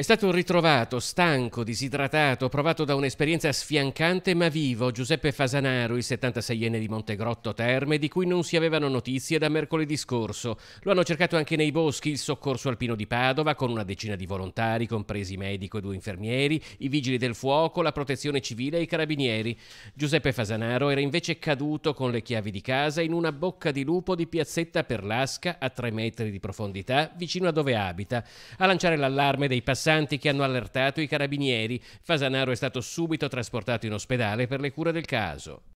È stato ritrovato, stanco, disidratato, provato da un'esperienza sfiancante ma vivo, Giuseppe Fasanaro, il 76enne di Montegrotto Terme, di cui non si avevano notizie da mercoledì scorso. Lo hanno cercato anche nei boschi il soccorso alpino di Padova, con una decina di volontari, compresi medico e due infermieri, i vigili del fuoco, la protezione civile e i carabinieri. Giuseppe Fasanaro era invece caduto con le chiavi di casa in una bocca di lupo di piazzetta Perlasca, a tre metri di profondità, vicino a dove abita. A lanciare l'allarme dei passanti passanti che hanno allertato i carabinieri. Fasanaro è stato subito trasportato in ospedale per le cure del caso.